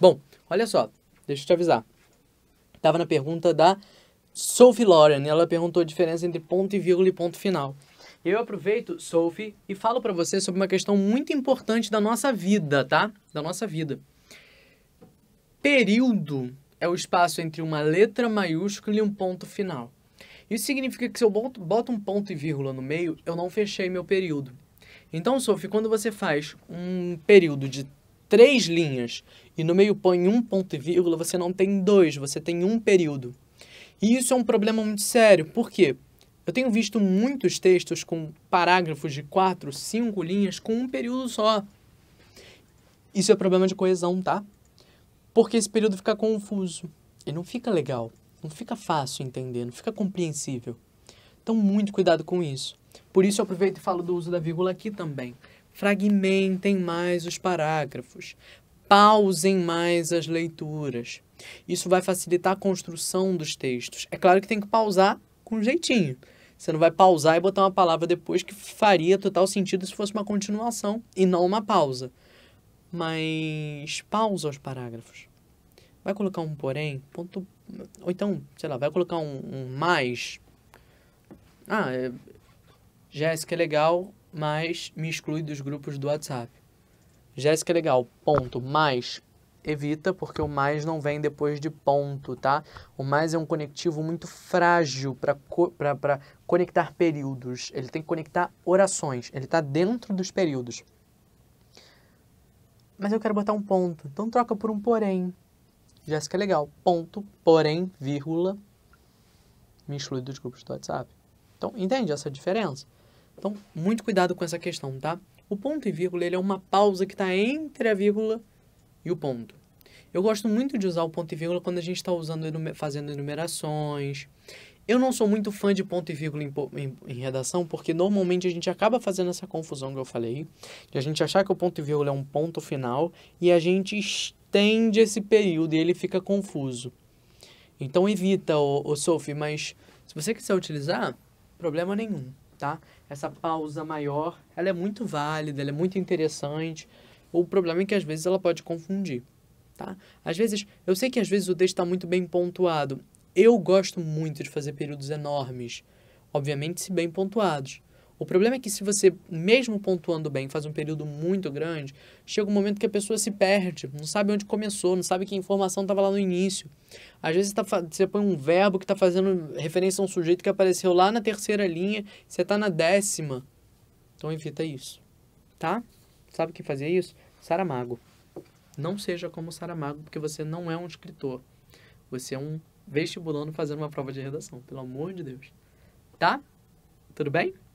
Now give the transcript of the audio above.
Bom, olha só, deixa eu te avisar. Estava na pergunta da Sophie Lauren, ela perguntou a diferença entre ponto e vírgula e ponto final. Eu aproveito, Sophie, e falo para você sobre uma questão muito importante da nossa vida, tá? Da nossa vida. Período é o espaço entre uma letra maiúscula e um ponto final. Isso significa que se eu boto, boto um ponto e vírgula no meio, eu não fechei meu período. Então, Sophie, quando você faz um período de três linhas e no meio põe um ponto e vírgula, você não tem dois, você tem um período. E isso é um problema muito sério. Por quê? Eu tenho visto muitos textos com parágrafos de quatro, cinco linhas com um período só. Isso é problema de coesão, tá? Porque esse período fica confuso. Ele não fica legal, não fica fácil entender, não fica compreensível. Então, muito cuidado com isso. Por isso, eu aproveito e falo do uso da vírgula aqui também. Fragmentem mais os parágrafos, pausem mais as leituras. Isso vai facilitar a construção dos textos. É claro que tem que pausar com jeitinho. Você não vai pausar e botar uma palavra depois que faria total sentido se fosse uma continuação e não uma pausa. Mas pausa os parágrafos. Vai colocar um porém, ponto. Ou então, sei lá, vai colocar um, um mais. Ah, é... Jéssica é legal, mas me exclui dos grupos do WhatsApp. Jéssica é Legal, ponto, mais. Evita, porque o mais não vem depois de ponto, tá? O mais é um conectivo muito frágil para co conectar períodos. Ele tem que conectar orações. Ele está dentro dos períodos. Mas eu quero botar um ponto. Então troca por um porém. Jéssica é Legal, ponto, porém, vírgula, me exclui dos grupos do WhatsApp. Então, entende essa diferença? Então, muito cuidado com essa questão, tá? O ponto e vírgula ele é uma pausa que está entre a vírgula e o ponto. Eu gosto muito de usar o ponto e vírgula quando a gente está usando fazendo enumerações. Eu não sou muito fã de ponto e vírgula em, em, em, redação, porque normalmente a gente acaba fazendo essa confusão que eu falei, de a gente achar que o ponto e vírgula é um ponto final e a gente estende esse período e ele fica confuso. Então evita, o Sophie, mas se você quiser utilizar, problema nenhum tá? Essa pausa maior, ela é muito válida, ela é muito interessante. O problema é que às vezes ela pode confundir, tá? Às vezes, eu sei que às vezes o texto está muito bem pontuado. Eu gosto muito de fazer períodos enormes, obviamente se bem pontuados. O problema é que se você, mesmo pontuando bem, faz um período muito grande, chega um momento que a pessoa se perde, não sabe onde começou, não sabe que informação estava lá no início. Às vezes você, tá, você põe um verbo que está fazendo referência a um sujeito que apareceu lá na terceira linha, você está na décima. Então evita isso, tá? Sabe o que fazer isso? Saramago. Não seja como Saramago, porque você não é um escritor. Você é um vestibulando fazendo uma prova de redação, pelo amor de Deus. Tá? Tudo bem?